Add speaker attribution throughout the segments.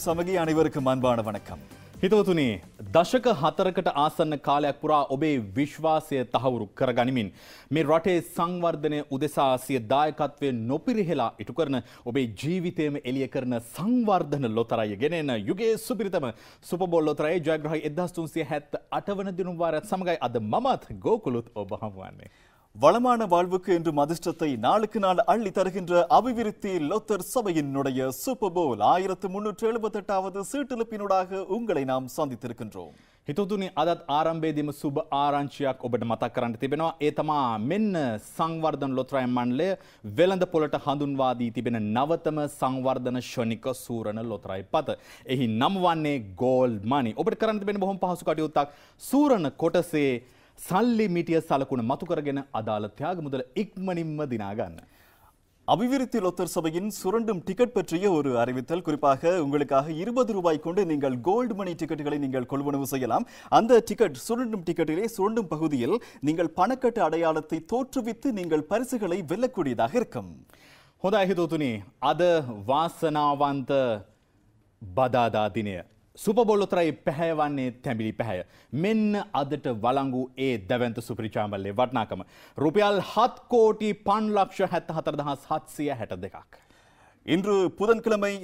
Speaker 1: සමගී අනිවරක මන්බාන වනකම්. හිතවතුනි දශක හතරකට ආසන්න කාලයක් පුරා ඔබේ විශ්වාසය තහවුරු කරගනිමින් මේ රටේ සංවර්ධනය උදෙසා සිය දායකත්වය නොපිරිහෙලා ඉටු කරන ඔබේ ජීවිතයම එළිය කරන සංවර්ධන ලොතරය ගෙනෙන යුගයේ සුපිරිතම සුපබොල් ලොතරයි ජයග්‍රහයි 1378 වන දිනුම් වාරයත්
Speaker 2: සමගයි අද මමත් ගෝකුලුත් ඔබ හමුවන්නේ வளமான வாழ்வுக்கு என்று மதிஷ்டத்தை நாளுக்கு நாள் அள்ளி தருகின்ற அபிவிருத்தி லொத்தர் சபையினுடைய சூப்பர் போல் ஆயிரத்து முன்னூற்று எழுபத்தி எட்டாவது சீட்டிழப்பினூடாக உங்களை நாம் சந்தித்திருக்கின்றோம் හිතුතුනි අදත් ආරම්භේදීම
Speaker 1: සුබ ආරංචියක් ඔබට මතක් කරන්න තිබෙනවා ඒ තමා මෙන්න සංවර්ධන ලොතරැයි මණ්ඩලය වෙළඳ පොළට හඳුන්වා දී තිබෙන නවතම සංවර්ධන ශනික සූරණ ලොතරැයි පත. එහි නම් වන්නේ ගෝල්ඩ් මනි. ඔබට කරන්න තිබෙන බොහොම පහසු කටයුත්තක් සූරණ කොටසේ සල්ලි මිටිය සලකුණ මතුකරගෙන அதால தியாக முதல இක්මනින්ම දිනාගන්න.
Speaker 2: அபிவிருத்தி லொத்தர் சபையின் சுரண்டும் டிக்கெட் பற்றிய ஒரு அறிவித்தல் குறிப்பாக உங்களுக்காக இருபது ரூபாய் கொண்டு நீங்கள் கோல்டு மணி டிக்கெட்டுகளை நீங்கள் கொள்வனவு செய்யலாம் அந்த டிக்கெட் சுரண்டும் டிக்கெட்டிலே சுரண்டும் பகுதியில் நீங்கள் பணக்கட்டு அடையாளத்தை தோற்றுவித்து நீங்கள் பரிசுகளை வெல்லக்கூடியதாக
Speaker 1: இருக்கும் හොඳ ඇහිතෝතුනි அத வாசனாவாந்த பதாதா දිනය සුපබොල්ලොතරයි පැහැයවන්නේ තැඹිලි පැහැය. මෙන්න අදට වලංගු ඒ දැවන්ත සුපරිචාමල්ලේ වටනාකම. රුපියල් හත් කෝටි පන්ලක්ෂ හැත්ත
Speaker 2: හතරදහස් හත්සිය හැට දෙකක්. இன்று புதன்கிழமை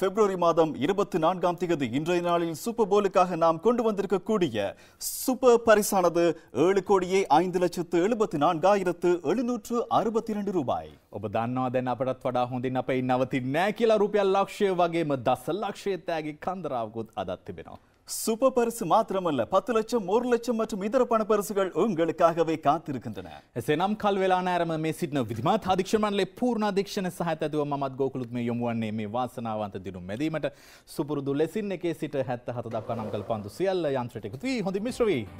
Speaker 2: பிப்ரவரி மாதம் இருபத்தி நான்காம் தேதி இன்றைய நாளில் சூப்பர் போலுக்காக நாம் கொண்டு வந்திருக்கக்கூடிய சூப்பர் பரிசானது ஏழு கோடியே ஐந்து லட்சத்து எழுபத்தி நான்காயிரத்து எழுநூற்று அறுபத்தி ரெண்டு ரூபாய்
Speaker 1: ඔබ දන්නවාදැන් අපටත් වඩා හොඳින් අප ඉන්නවති නෑ කියලා රුපියල් ලක්ෂය වගේම දස
Speaker 2: කන්දරාවකුත් சூப்பர் பரிசு மாத்திரமல்ல பத்து லட்சம் ஒரு லட்சம் மற்றும் இதர பண பரிசுகள் உங்களுக்காகவே காத்திருக்கின்றன සේනම් කල් වෙලා නෑරම සිටන විදිමත්
Speaker 1: අධික්ෂමන්ලේ පූර්ණ අධික්ෂණ සහතතුව මත් ගෝකුලුත් මේ යොමුවන්නේ මේ වාසනාවන්ත දිනුම් මැදීමට සුපුරුදු ලෙසින් එකේ සිට හැත්ත හත දක්වනම්කල් පන්තු සියල්ල යන්ත්‍රටෙකුතුී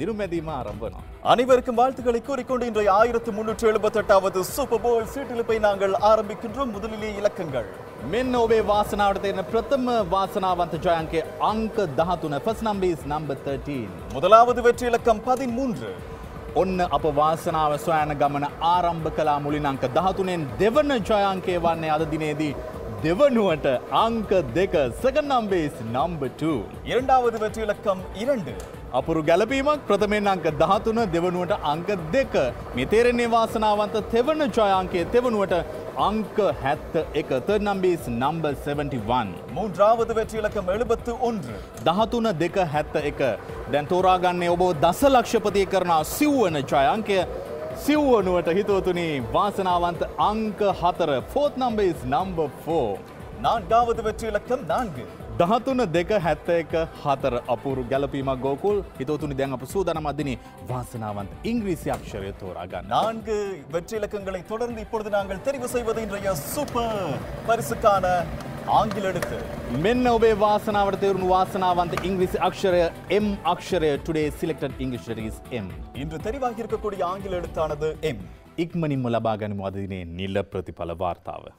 Speaker 2: හොඳ அனைவருக்கும் வாழ்த்துக்களை கூறிக்கொண்டு இன்றைய ஆயிரத்து முன்னூற்று எழுபத்தெட்டாவது சூப்பர் போல் சீட்டிலிப்பை நாங்கள் ஆரம்பிக்கின்றோம் முதலிலே இலக்கங்கள் මෙන්න ඔබේ වාසනාවට තියෙන ප්‍රථම වාසනාවන්ත
Speaker 1: ජයන්කය අංක දහතුන ෆස් නම්බීස් නම්බ 13 முதலாவது வெற்றி இலக்கம் பதிமூன்று ඔන්න අප වාසනාව සොයන ගමන ආරම්භ කලා මුලින් අංක දහතුනෙන් දෙවන ජයංකය වන්නේ අද දිනේදී දෙවනුවට අංක දෙක සකනම්බේස් නම්බ2 இரண்டாவது வெற்றி இலக்கம் இரண்டு අපුරු ගැලපීමක් ප්‍රථමෙන් අංක දහතුන දෙවනුවට අංක දෙක මෙතේරණේ වාසනාවන්ත තෙවන ජයංකය තෙවනුවට அங்க හැත්ත එක third number is number 71
Speaker 2: மூன்றாவது வெற்றி இலக்கம் எழுபத்து ஒன்று
Speaker 1: දහතුන දෙක හැත්ත එක දැන් තෝරාගන්නේ ඔබ දස ලක්ෂපතිය කරන සිව්වන ජයංකය සිව්වනුවට හිතුවතුනි වාසනාවන්ත අංක හතර fourth number is number 4 நான்காவது வெற்றி இலக்கம் நான்கு දහතුන දෙක හැත්ත එක හතර අපූරු ගැලපීමක් ගෝකුල් හිතෝතුනි දැන් අප සූදානම් අදිනි
Speaker 2: வாசனாவந்த் இங்கிலீஷ் அக்ஷரை தோறாக நான்கு வெற்றி இலக்கங்களை தொடர்ந்து இப்பொழுது நாங்கள் தெரிவு செய்வது இன்றைய சூப்பர் பரிசுக்கான ஆங்கில எடுத்து මෙන්න ඔබේ
Speaker 1: වාසනාවට තේරුණු වාසනාවන්ත ඉංග්‍රීසි අක්ෂරය M අක්ෂරය today selected English letter is M இன்று தெரிவாகி இருக்கக்கூடிய ஆங்கில எழுத்தானது M இக்மனின்ම ලබා ගනිමු අද දිනේ නිල ප්‍රතිඵල වාර්තාව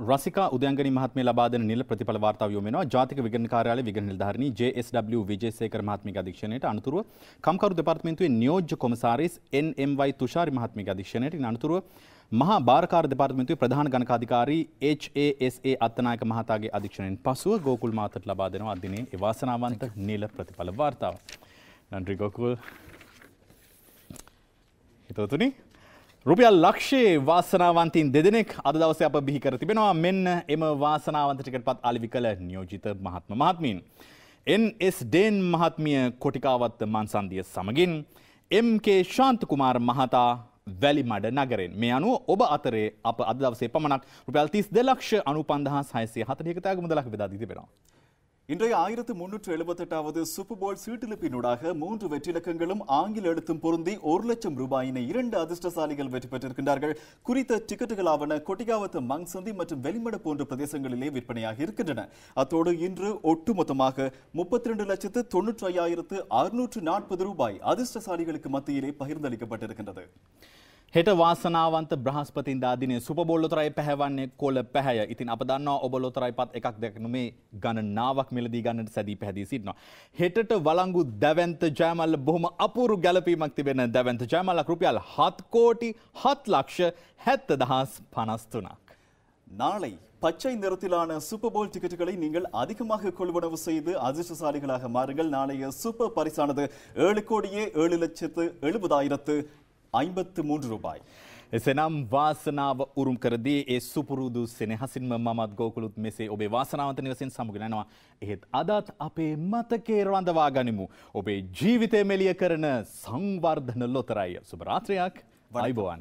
Speaker 1: රසිකා උදයන්ගනි මහත්මිය ලබා දෙන නිල ප්‍රතිඵල වාර්තාව යොමු වෙනවා ජාතික විගණන කාර්යාලයේ විගණන නිලධාරිනී JSW විජේසේකර මහත්මියගේ අධීක්ෂණයට අනුතුරුව කම්කරු දෙපාර්තමේන්තුවේ නියෝජ්‍ය කොමසාරිස් NMY තුෂාරි මහත්මියගේ අධීක්ෂණයට අනුතුරුව මහා බාරකාර දෙපාර්තමේන්තුවේ ප්‍රධාන ගණකාධිකාරී HASA අත්තනායක මහතාගේ අධීක්ෂණයෙන් පසුව ගෝකුල් මාතට ලබා දෙනවා අදිනේ ඒ වාසනාවන්ත නිල ප්‍රතිඵල වාර්තාව. නන්ද්‍රි ගෝකුල් හිතවතුනි රුපියල් ලක්ෂයේ වාසනාවන්තින් දෙදෙනෙක් අද දවස අප බිහි කර තිබෙනවා මෙන්න එම වාසනාවන්තටිකට පත් අලිවි කළ නියෝජිත මහත්ම මහත්මීන්. එන්ස් ඩේන් මහත්මිය කොටිකාවත්ත මන්සන්දිය සමගින් MK ශාන්තකුමාර මහතා වැලිමඩ නගරෙන් මේ අනුව ඔබ අතරේ අප අදවසේ පමණක් රුපියල් තිස් දෙලක්ෂ අනු පන්දහා සයිසය හතනයකතාග මුදලක් වෙදා තිබෙනවා.
Speaker 2: இன்றைய ஆயிரத்து முன்னூற்று எழுபத்தெட்டாவது சூப்பர்போல் சீட்டிலிப்பினூடாக மூன்று வெற்றிலக்கங்களும் ஆங்கில எழுத்தும் பொருந்தி ஒரு லட்சம் ரூபாயினை இரண்டு அதிர்ஷ்டசாலிகள் வெற்றி பெற்றிருக்கின்றார்கள் குறித்த டிக்கெட்டுகளாவன கொட்டிகாவத்து மங்சந்தி மற்றும் வெளிமட போன்ற பிரதேசங்களிலே விற்பனையாக இருக்கின்றன அத்தோடு இன்று ஒட்டுமொத்தமாக முப்பத்தி ரெண்டு லட்சத்து தொன்னூற்றி ஐயாயிரத்து அறுநூற்று நாற்பது ரூபாய் அதிர்ஷ்டசாலிகளுக்கு மத்தியிலே பகிர்ந்தளிக்கப்பட்டிருக்கின்றது
Speaker 1: හෙට වාසනාවන්ත බ්‍රහස්පතින්දා දිනේ සුපබෝල්ලොතරයි පැහැවන්නේ කොල පැහැය ඉතින් අප දන්නවා ඔබ ලොතරයි පත් එකක් දැක්නු මේ ගණනාවක් මෙලදී ගන්නට සැදී පැහැදී සිටිනවා. හෙටට වලංගු දැවන්ත ජයමල්ල බොහොම අපූරු ගැලපීමක් තිබෙන දැවන්ත ජයමල්ලක් රුපියල් හත් කෝටි හත් ලක්ෂ හැත්ත දහස්
Speaker 2: பனස්තුනක්. நாளை பச்சை நிறத்திலான சூப்பர் போல் டிக்கெட்டுகளை நீங்கள் அதிகமாக கொள்வனவு செய்து அதிர்ஷ்டசாலிகளாக மாறுங்கள் நாளைய சூப்பர் பரிசானது ஏழு கோடியே ஏழு லட்சத்து எழுபதாயிரத்து ஐம்பத்து மூன்று ரூபாய்
Speaker 1: එසනම් වාසනාව උරුම් කරදී ඒ සුපුරුදු සෙනහසින්ම මමත් ගෝකුලුත් මෙසේ ඔබේ වාසනාවන්ත නිවසින් සමුගෙනනවා. එහෙත් අදත් අපේ මතකේ රඳවා ගනිමු. ඔබේ ජීවිතය මෙලිය කරන සංවර්ධන ලොතරයි. සුබ රාත්‍රියක්. වයිබෝවන්.